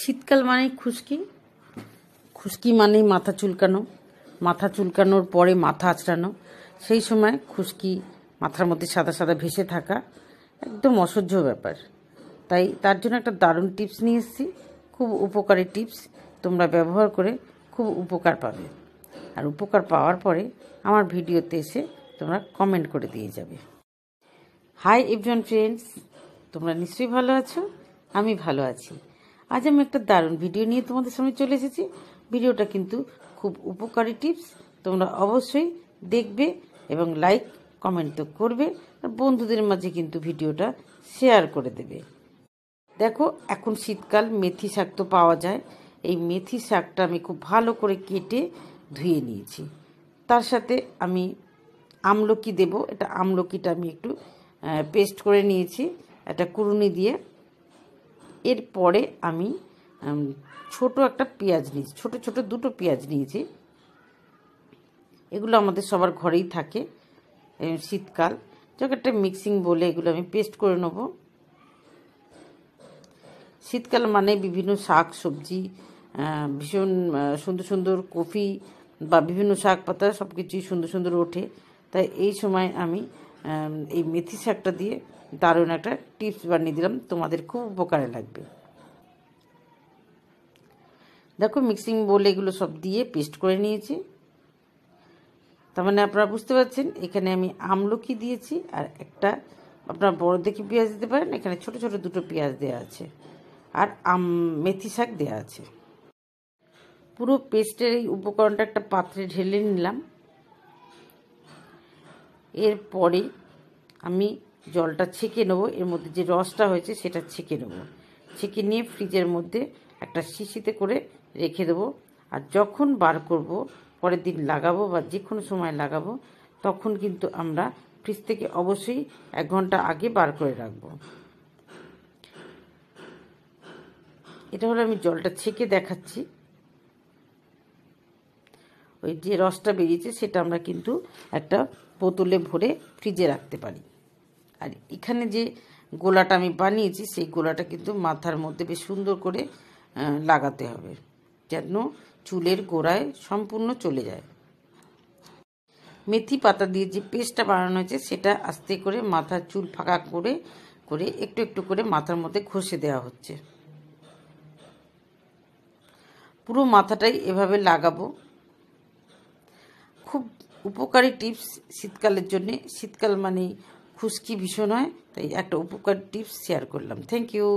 শীতকাল মানেই খুশকি খুশকি মানেই মাথা চুলকানো মাথা চুলকানোর পরে মাথা আঁচড়ানো সেই সময় খুশকি মাথার মধ্যে সাদা সাদা ভেসে থাকা একদম অসহ্য ব্যাপার তাই তার জন্য একটা দারুণ টিপস নিয়ে এসেছি খুব উপকারী টিপস তোমরা ব্যবহার করে খুব উপকার পাবে আর উপকার পাওয়ার পরে আমার ভিডিওতে এসে তোমরা কমেন্ট করে দিয়ে যাবে হাই ইভজন ফ্রেন্ডস তোমরা নিশ্চয়ই ভালো আছো আমি ভালো আছি আজ আমি একটা দারুণ ভিডিও নিয়ে তোমাদের সামনে চলে এসেছি ভিডিওটা কিন্তু খুব উপকারী টিপস তোমরা অবশ্যই দেখবে এবং লাইক কমেন্ট তো করবে আর বন্ধুদের মাঝে কিন্তু ভিডিওটা শেয়ার করে দেবে দেখো এখন শীতকাল মেথি শাক তো পাওয়া যায় এই মেথি শাকটা আমি খুব ভালো করে কেটে ধুয়ে নিয়েছি তার সাথে আমি আমলকি দেব এটা আমলকিটা আমি একটু পেস্ট করে নিয়েছি একটা কুরুনি দিয়ে এরপরে আমি ছোট একটা পেঁয়াজ নিয়েছি ছোট ছোট দুটো পেঁয়াজ নিয়েছি এগুলো আমাদের সবার ঘরেই থাকে শীতকাল যাক একটা মিক্সিং বলে এগুলো আমি পেস্ট করে নেব শীতকাল মানে বিভিন্ন শাক সবজি ভীষণ সুন্দর সুন্দর কফি বা বিভিন্ন শাক পাতা সব কিছুই সুন্দর সুন্দর ওঠে তাই এই সময় আমি এই মেথি শাকটা দিয়ে দারুণ একটা টিপস বানিয়ে দিলাম তোমাদের খুব উপকারে লাগবে দেখো মিক্সিং বোলে এগুলো সব দিয়ে পেস্ট করে নিয়েছি তার মানে আপনারা বুঝতে পারছেন এখানে আমি আমলকি দিয়েছি আর একটা আপনারা বড় দেখে পেঁয়াজ দিতে পারেন এখানে ছোট ছোট দুটো পেঁয়াজ দেওয়া আছে আর আম মেথি শাক দেওয়া আছে পুরো পেস্টের এই উপকরণটা একটা পাত্রে ঢেলে নিলাম এরপরে আমি জলটা ছেঁকে নেবো এর মধ্যে যে রসটা হয়েছে সেটা ছেঁকে নেবো ছেঁকে নিয়ে ফ্রিজের মধ্যে একটা শিশিতে করে রেখে দেবো আর যখন বার করব পরের দিন লাগাবো বা যে কোনো সময় লাগাবো তখন কিন্তু আমরা ফ্রিজ থেকে অবশ্যই এক ঘন্টা আগে বার করে রাখবো এটা হলো আমি জলটা ছেঁকে দেখাচ্ছি ওই যে রসটা বেরিয়েছে সেটা আমরা কিন্তু একটা বোতলে ভরে ফ্রিজে রাখতে পারি আর এখানে যে গোলাটা আমি বানিয়েছি সেই গোলাটা কিন্তু মাথার মধ্যে বেশ সুন্দর করে লাগাতে হবে যেন চুলের গোড়ায় সম্পূর্ণ চলে যায় মেথি পাতা দিয়ে যে পেস্টটা বানানো হয়েছে সেটা আস্তে করে মাথার চুল ফাঁকা করে করে একটু একটু করে মাথার মধ্যে ঘষে দেওয়া হচ্ছে পুরো মাথাটাই এভাবে লাগাবো খুব উপকারী টিপস শীতকালের জন্যে শীতকাল মানে খুশকি ভীষণ হয় তাই একটা উপকারী টিপস শেয়ার করলাম থ্যাংক ইউ